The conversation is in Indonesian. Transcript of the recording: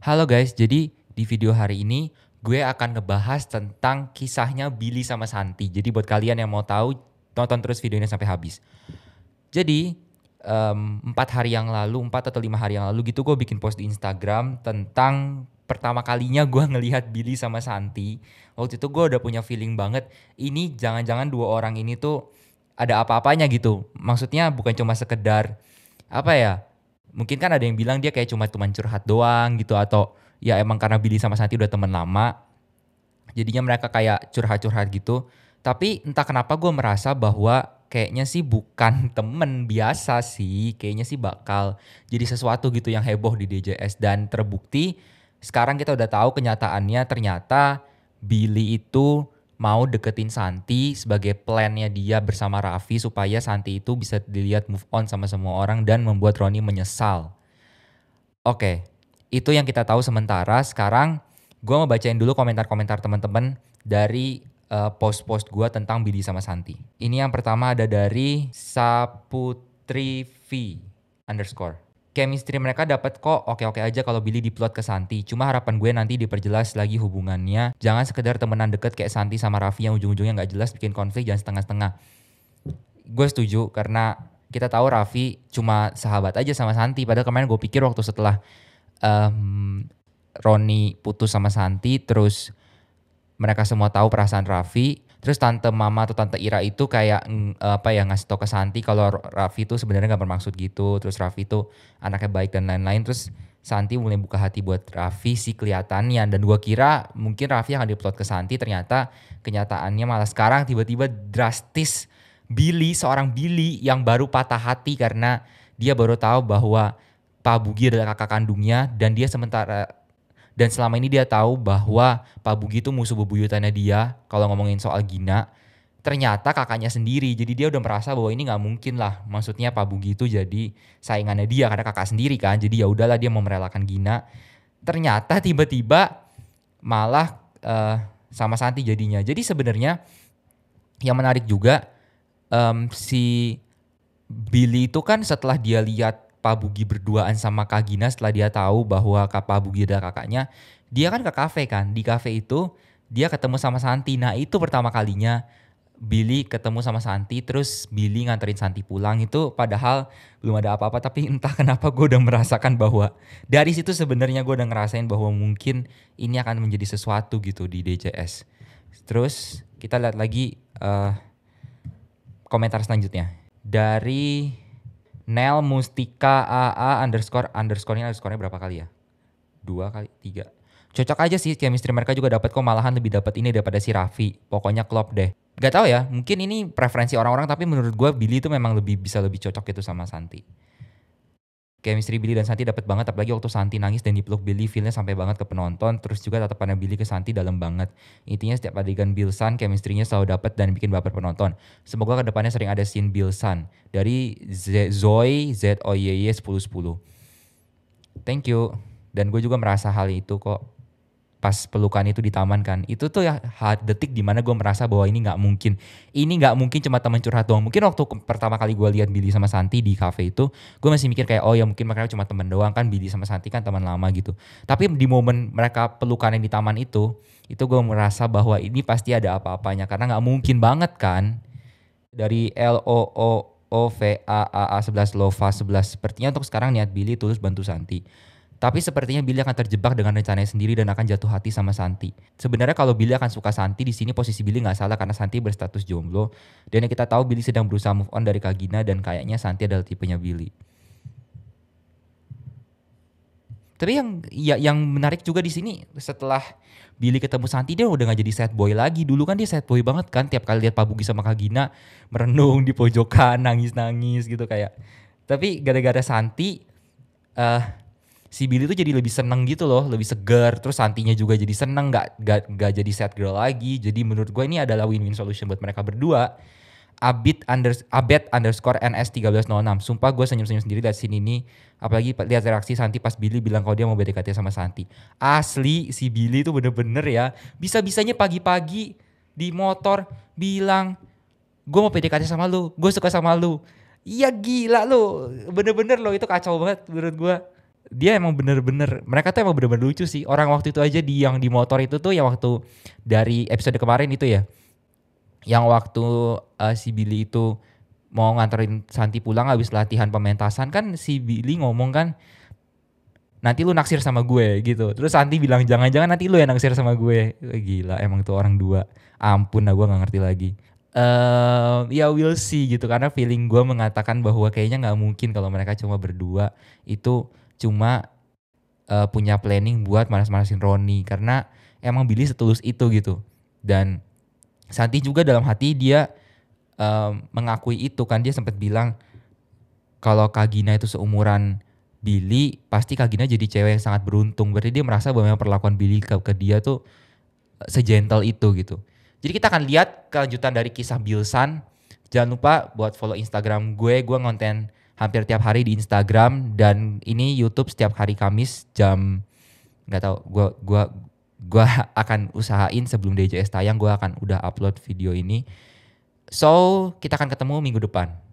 Halo guys, jadi di video hari ini gue akan ngebahas tentang kisahnya Billy sama Santi. Jadi buat kalian yang mau tahu, tonton terus videonya sampai habis. Jadi empat um, hari yang lalu, empat atau lima hari yang lalu gitu gue bikin post di Instagram tentang pertama kalinya gue ngelihat Billy sama Santi. Waktu itu gue udah punya feeling banget, ini jangan-jangan dua orang ini tuh ada apa-apanya gitu. Maksudnya bukan cuma sekedar apa ya mungkin kan ada yang bilang dia kayak cuma teman curhat doang gitu atau ya emang karena Billy sama Santi udah teman lama jadinya mereka kayak curhat-curhat gitu tapi entah kenapa gue merasa bahwa kayaknya sih bukan temen biasa sih kayaknya sih bakal jadi sesuatu gitu yang heboh di DJS dan terbukti sekarang kita udah tahu kenyataannya ternyata Billy itu mau deketin Santi sebagai plannya dia bersama Raffi supaya Santi itu bisa dilihat move on sama semua orang dan membuat Roni menyesal. Oke, itu yang kita tahu sementara. Sekarang gue mau bacain dulu komentar-komentar teman-teman dari uh, post-post gue tentang Billy sama Santi. Ini yang pertama ada dari Saputri V underscore chemistry mereka dapat kok oke-oke aja kalau Billy diplot ke Santi. Cuma harapan gue nanti diperjelas lagi hubungannya. Jangan sekedar temenan deket kayak Santi sama Raffi yang ujung-ujungnya nggak jelas bikin konflik jangan setengah-setengah. Gue setuju karena kita tahu Raffi cuma sahabat aja sama Santi. Padahal kemarin gue pikir waktu setelah um, Roni putus sama Santi terus mereka semua tahu perasaan Raffi Terus tante mama atau tante Ira itu kayak apa ya ngasih tau ke Santi kalau Raffi itu sebenarnya nggak bermaksud gitu. Terus Raffi itu anaknya baik dan lain-lain. Terus Santi mulai buka hati buat Raffi sih kelihatannya dan gua kira mungkin Raffi akan diplot ke Santi ternyata kenyataannya malah sekarang tiba-tiba drastis Billy seorang Billy yang baru patah hati karena dia baru tahu bahwa Pak Bugi adalah kakak kandungnya dan dia sementara dan selama ini dia tahu bahwa Pak Bugi itu musuh bebuyutannya dia kalau ngomongin soal Gina. Ternyata kakaknya sendiri, jadi dia udah merasa bahwa ini nggak mungkin lah. Maksudnya Pak Bugi itu jadi saingannya dia karena kakak sendiri kan. Jadi ya udahlah dia mau merelakan Gina. Ternyata tiba-tiba malah uh, sama Santi jadinya. Jadi sebenarnya yang menarik juga um, si Billy itu kan setelah dia lihat Pak Bugi berduaan sama Kak Gina setelah dia tahu bahwa Kak Pak Bugi adalah kakaknya, dia kan ke kafe kan. Di kafe itu dia ketemu sama Santi. Nah itu pertama kalinya Billy ketemu sama Santi, terus Billy nganterin Santi pulang itu padahal belum ada apa-apa tapi entah kenapa gue udah merasakan bahwa dari situ sebenarnya gue udah ngerasain bahwa mungkin ini akan menjadi sesuatu gitu di DJS. Terus kita lihat lagi uh, komentar selanjutnya dari Nel Mustika AA underscore underscore ini underscorenya berapa kali ya? Dua kali, tiga. Cocok aja sih chemistry mereka juga dapat kok malahan lebih dapat ini daripada si Raffi. Pokoknya klop deh. Gak tau ya, mungkin ini preferensi orang-orang tapi menurut gue Billy itu memang lebih bisa lebih cocok gitu sama Santi chemistry Billy dan Santi dapat banget apalagi waktu Santi nangis dan dipeluk Billy feelnya sampai banget ke penonton terus juga tatapannya Billy ke Santi dalam banget intinya setiap adegan Bill San chemistry-nya selalu dapat dan bikin baper penonton semoga kedepannya sering ada scene Bill San dari Z Zoe Z O Y Y 1010 thank you dan gue juga merasa hal itu kok pas pelukan itu di taman kan itu tuh ya detik dimana gue merasa bahwa ini nggak mungkin ini nggak mungkin cuma teman curhat doang mungkin waktu pertama kali gue lihat Billy sama Santi di cafe itu gue masih mikir kayak oh ya mungkin mereka cuma teman doang kan Billy sama Santi kan teman lama gitu tapi di momen mereka pelukan yang di taman itu itu gue merasa bahwa ini pasti ada apa-apanya karena nggak mungkin banget kan dari L O O O V A A A 11 Lova 11 sepertinya untuk sekarang niat Billy tulus bantu Santi tapi sepertinya Billy akan terjebak dengan rencananya sendiri dan akan jatuh hati sama Santi. Sebenarnya kalau Billy akan suka Santi di sini posisi Billy nggak salah karena Santi berstatus jomblo dan yang kita tahu Billy sedang berusaha move on dari Kagina dan kayaknya Santi adalah tipenya Billy. Tapi yang ya, yang menarik juga di sini setelah Billy ketemu Santi dia udah gak jadi sad boy lagi. Dulu kan dia sad boy banget kan tiap kali lihat Pak Bugi sama Kagina merenung di pojokan nangis-nangis gitu kayak. Tapi gara-gara Santi uh, si Billy tuh jadi lebih seneng gitu loh, lebih segar. Terus Santinya juga jadi seneng, nggak nggak jadi sad girl lagi. Jadi menurut gue ini adalah win-win solution buat mereka berdua. Abid under Abed underscore NS 1306. Sumpah gue senyum-senyum sendiri dari sini nih. Apalagi lihat reaksi Santi pas Billy bilang kalau dia mau berdekat sama Santi. Asli si Billy tuh bener-bener ya. Bisa-bisanya pagi-pagi di motor bilang gue mau PDKT sama lu, gue suka sama lu. Iya gila lu, bener-bener lo itu kacau banget menurut gue dia emang bener-bener mereka tuh emang bener-bener lucu sih orang waktu itu aja di yang di motor itu tuh yang waktu dari episode kemarin itu ya yang waktu uh, si Billy itu mau nganterin Santi pulang habis latihan pementasan kan si Billy ngomong kan nanti lu naksir sama gue gitu terus Santi bilang jangan-jangan nanti lu yang naksir sama gue gila emang tuh orang dua ampun lah gue nggak ngerti lagi uh, ya we'll see gitu karena feeling gue mengatakan bahwa kayaknya nggak mungkin kalau mereka cuma berdua itu cuma uh, punya planning buat manas-manasin Roni karena emang Billy setulus itu gitu dan Santi juga dalam hati dia um, mengakui itu kan dia sempat bilang kalau Kagina itu seumuran Billy pasti Kagina jadi cewek yang sangat beruntung berarti dia merasa bahwa perlakuan Billy ke, ke dia tuh eh, segentle itu gitu jadi kita akan lihat kelanjutan dari kisah Bilsan jangan lupa buat follow Instagram gue gue ngonten hampir tiap hari di Instagram dan ini YouTube setiap hari Kamis jam nggak tahu gua gua gua akan usahain sebelum DJS tayang gua akan udah upload video ini. So, kita akan ketemu minggu depan.